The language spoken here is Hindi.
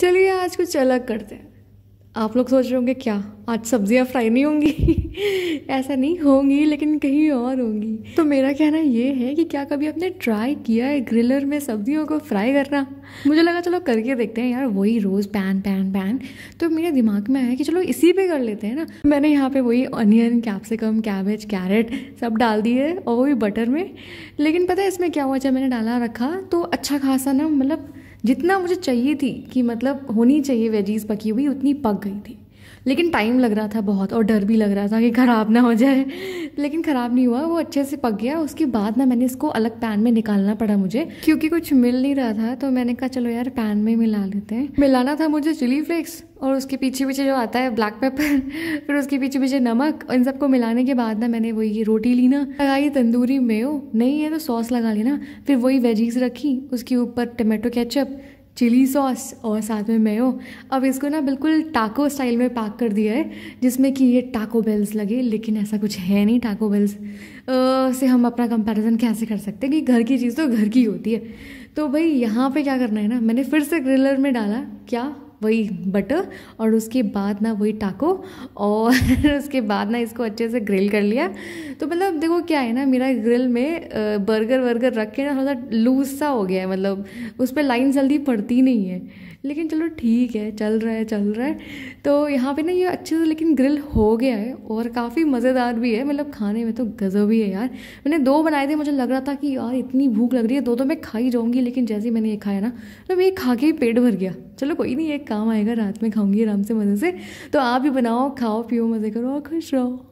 चलिए आज कुछ अलग करते हैं आप लोग सोच रहे होंगे क्या आज सब्जियां फ्राई नहीं होंगी ऐसा नहीं होंगी लेकिन कहीं और होंगी तो मेरा कहना ये है कि क्या कभी आपने ट्राई किया है ग्रिलर में सब्जियों को फ्राई करना मुझे लगा चलो करके देखते हैं यार वही रोज़ पैन पैन पैन तो मेरे दिमाग में आया कि चलो इसी पे कर लेते हैं ना मैंने यहाँ पे वही अनियन कैप्सिकम कैबेज कैरेट सब डाल दिए और वही बटर में लेकिन पता है इसमें क्या हुआ जब मैंने डाला रखा तो अच्छा खासा ना मतलब जितना मुझे चाहिए थी कि मतलब होनी चाहिए वेजीज पकी हुई उतनी पक गई थी लेकिन टाइम लग रहा था बहुत और डर भी लग रहा था कि ख़राब ना हो जाए लेकिन ख़राब नहीं हुआ वो अच्छे से पक गया उसके बाद ना मैंने इसको अलग पैन में निकालना पड़ा मुझे क्योंकि कुछ मिल नहीं रहा था तो मैंने कहा चलो यार पैन में मिला लेते हैं मिलाना था मुझे चिली फ्लेक्स और उसके पीछे पीछे जो आता है ब्लैक पेपर फिर उसके पीछे पीछे नमक और इन सबको मिलाने के बाद ना मैंने वही रोटी ली ना लगाई तंदूरी मेयो नहीं है तो सॉस लगा लेना फिर वही वेजीज रखी उसके ऊपर टमाटो केचप चिली सॉस और साथ में मेयो अब इसको ना बिल्कुल टाको स्टाइल में पैक कर दिया है जिसमें कि ये टाको बेल्स लगे लेकिन ऐसा कुछ है नहीं टाको बेल्स से हम अपना कंपैरिजन कैसे कर सकते हैं कि घर की चीज़ तो घर की होती है तो भाई यहाँ पे क्या करना है ना मैंने फिर से ग्रिलर में डाला क्या वही बटर और उसके बाद ना वही टाको और उसके बाद ना इसको अच्छे से ग्रिल कर लिया तो मतलब देखो क्या है ना मेरा ग्रिल में बर्गर वर्गर रख के ना थोड़ा सा लूज सा हो गया है मतलब उस पर लाइन जल्दी पड़ती नहीं है लेकिन चलो ठीक है चल रहा है चल रहा है तो यहाँ पे ना ये अच्छे से लेकिन ग्रिल हो गया है और काफ़ी मज़ेदार भी है मतलब खाने में तो गजब ही है यार मैंने दो बनाए थे मुझे लग रहा था कि यार इतनी भूख लग रही है दो तो मैं खा ही जाऊँगी लेकिन जैसे ही मैंने ये खाया ना मतलब तो ये खा के ही पेट भर गया चलो कोई नहीं एक काम आएगा रात में खाऊंगी आराम से मज़े से तो आप भी बनाओ खाओ पियो मज़े करो और खुश रहो